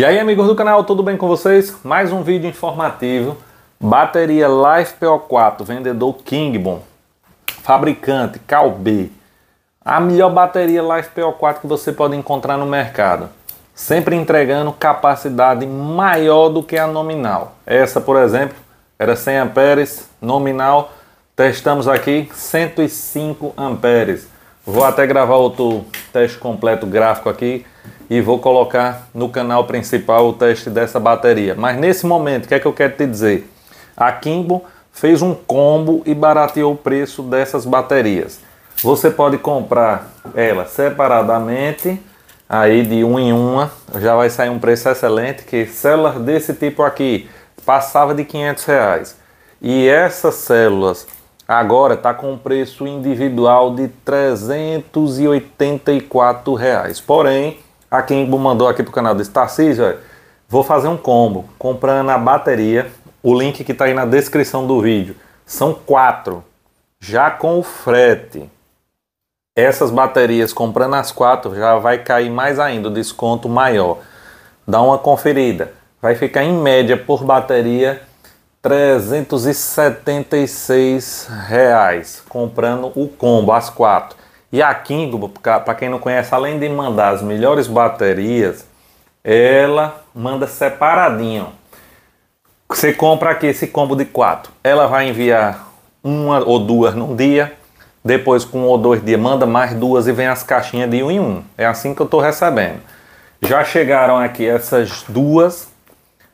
E aí, amigos do canal, tudo bem com vocês? Mais um vídeo informativo. Bateria Life PO4, vendedor Kingbon, fabricante CalB. A melhor bateria Life PO4 que você pode encontrar no mercado. Sempre entregando capacidade maior do que a nominal. Essa, por exemplo, era 100 amperes, nominal, testamos aqui 105 amperes. Vou até gravar outro teste completo gráfico aqui e vou colocar no canal principal o teste dessa bateria. Mas nesse momento, o que é que eu quero te dizer? A Kimbo fez um combo e barateou o preço dessas baterias. Você pode comprar ela separadamente, aí de um em uma, já vai sair um preço excelente, que células desse tipo aqui passava de 500 reais. E essas células agora está com um preço individual de 384 reais. Porém, a Kimbo mandou aqui pro canal do Tarcísio, é, vou fazer um combo, comprando a bateria, o link que está aí na descrição do vídeo. São quatro, já com o frete. Essas baterias, comprando as quatro, já vai cair mais ainda, o desconto maior. Dá uma conferida. Vai ficar em média por bateria 376 reais comprando o combo, as quatro. E a Kingo, para quem não conhece, além de mandar as melhores baterias, ela manda separadinho. Você compra aqui esse combo de quatro. Ela vai enviar uma ou duas num dia, depois com um ou dois dias manda mais duas e vem as caixinhas de um em um. É assim que eu estou recebendo. Já chegaram aqui essas duas,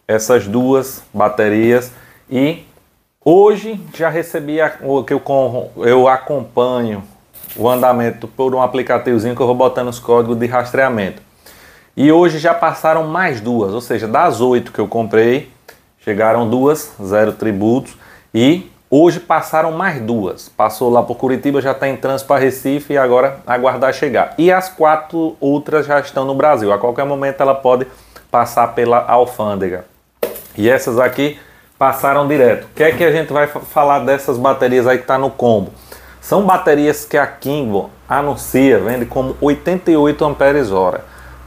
essas duas baterias e hoje já recebi o que eu, eu acompanho o andamento por um aplicativozinho que eu vou botando os códigos de rastreamento. E hoje já passaram mais duas, ou seja, das oito que eu comprei, chegaram duas, zero tributos, e hoje passaram mais duas. Passou lá por Curitiba, já está em trânsito para Recife e agora aguardar chegar. E as quatro outras já estão no Brasil, a qualquer momento ela pode passar pela alfândega. E essas aqui passaram direto. O que é que a gente vai falar dessas baterias aí que está no combo? São baterias que a Kingbo anuncia, vende como 88 Ah.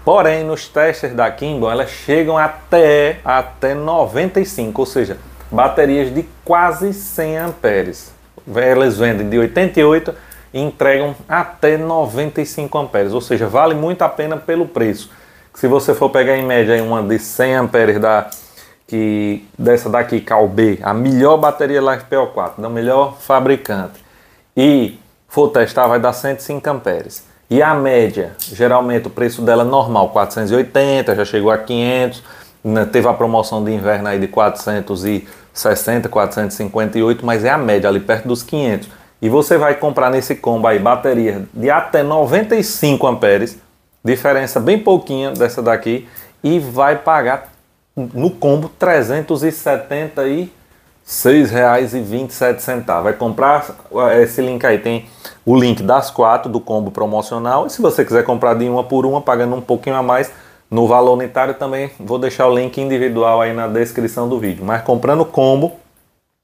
Porém, nos testes da Kingbo, elas chegam até, até 95, ou seja, baterias de quase 100 amperes. Elas vendem de 88 e entregam até 95 amperes, ou seja, vale muito a pena pelo preço. Se você for pegar em média uma de 100 amperes da que dessa daqui Calb, a melhor bateria Life PO4, da né, melhor fabricante, e for testar, vai dar 105 amperes. E a média, geralmente o preço dela é normal, 480, já chegou a 500, né? teve a promoção de inverno aí de 460, 458, mas é a média ali perto dos 500. E você vai comprar nesse combo aí bateria de até 95 amperes, diferença bem pouquinha dessa daqui, e vai pagar no combo 370 6,27. Vai comprar eh, esse link aí, tem o link das quatro do combo promocional. E se você quiser comprar de uma por uma, pagando um pouquinho a mais no valor unitário também, vou deixar o link individual aí na descrição do vídeo. Mas comprando combo,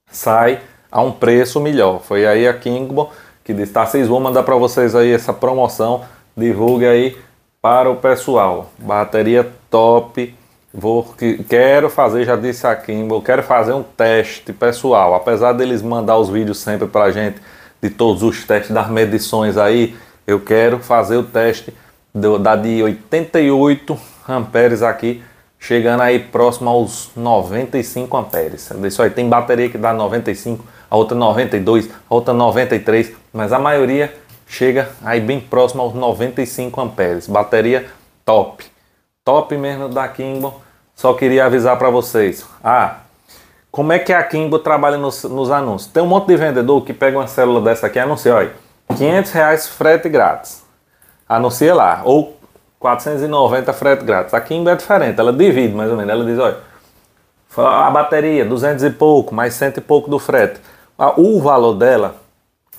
sai a um preço melhor. Foi aí a Kingbo que disse, tá, vocês vão mandar para vocês aí essa promoção, divulgue aí para o pessoal. Bateria top Vou, que, quero fazer, já disse a eu quero fazer um teste pessoal. Apesar deles mandar os vídeos sempre para a gente de todos os testes, das medições aí, eu quero fazer o teste do, da de 88 amperes aqui, chegando aí próximo aos 95 amperes. Isso aí tem bateria que dá 95, a outra 92, a outra 93, mas a maioria chega aí bem próximo aos 95 amperes. Bateria top. Top mesmo da Kimball só queria avisar para vocês. Ah, como é que a Kimbo trabalha nos, nos, anúncios? Tem um monte de vendedor que pega uma célula dessa aqui e anuncia, olha, 500 reais frete grátis. Anuncia lá. Ou 490 frete grátis. A Kimbo é diferente, ela divide mais ou menos. Ela diz, olha, a bateria, 200 e pouco, mais cento e pouco do frete. Ah, o valor dela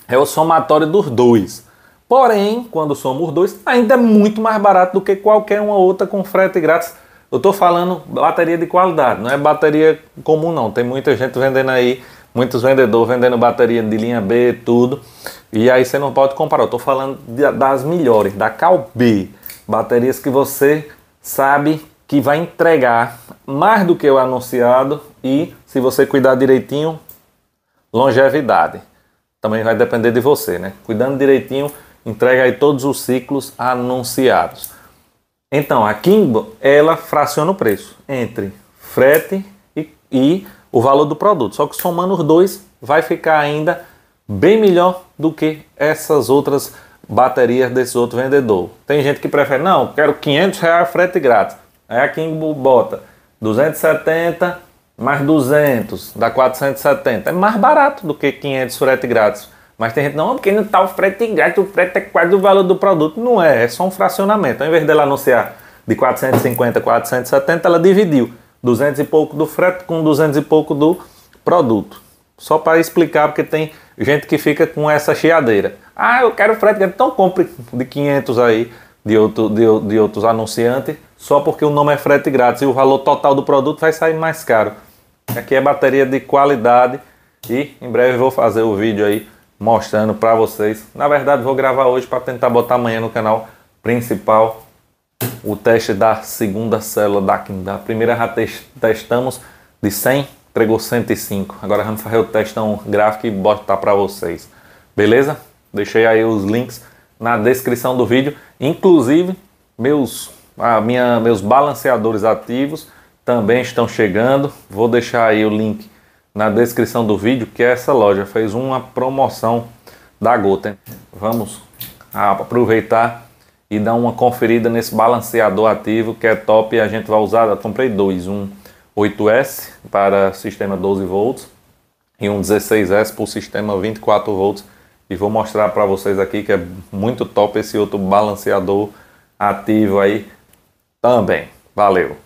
é o somatório dos dois. Porém, quando somos dois, ainda é muito mais barato do que qualquer uma outra com frete grátis eu estou falando bateria de qualidade, não é bateria comum não. Tem muita gente vendendo aí, muitos vendedores vendendo bateria de linha B, tudo. E aí você não pode comparar. Eu estou falando de, das melhores, da B, Baterias que você sabe que vai entregar mais do que o anunciado e se você cuidar direitinho, longevidade. Também vai depender de você, né? Cuidando direitinho, entrega aí todos os ciclos anunciados. Então, a Kimbo, ela fraciona o preço entre frete e, e o valor do produto. Só que somando os dois, vai ficar ainda bem melhor do que essas outras baterias desse outro vendedor. Tem gente que prefere, não, quero 500 reais frete grátis. Aí a Kimbo bota 270 mais 200, dá 470. É mais barato do que 500 frete grátis. Mas tem gente, não, porque não está o frete grátis, o frete é quase o valor do produto. Não é, é só um fracionamento. Ao invés dela anunciar de 450, 470, ela dividiu 200 e pouco do frete com 200 e pouco do produto. Só para explicar, porque tem gente que fica com essa chiadeira. Ah, eu quero frete grátis, então compre de 500 aí, de, outro, de, de outros anunciantes, só porque o nome é frete grátis e o valor total do produto vai sair mais caro. Aqui é bateria de qualidade e em breve vou fazer o vídeo aí mostrando para vocês. Na verdade, vou gravar hoje para tentar botar amanhã no canal principal o teste da segunda célula da quinta. A primeira já testamos de 100, entregou 105. Agora vamos fazer o teste um gráfico e botar para vocês. Beleza? Deixei aí os links na descrição do vídeo, inclusive meus a minha meus balanceadores ativos também estão chegando. Vou deixar aí o link na descrição do vídeo que essa loja fez uma promoção da Goten. Vamos aproveitar e dar uma conferida nesse balanceador ativo que é top e a gente vai usar. Eu comprei dois, um 8S para sistema 12 volts e um 16S para o sistema 24 volts e vou mostrar para vocês aqui que é muito top esse outro balanceador ativo aí também. Valeu!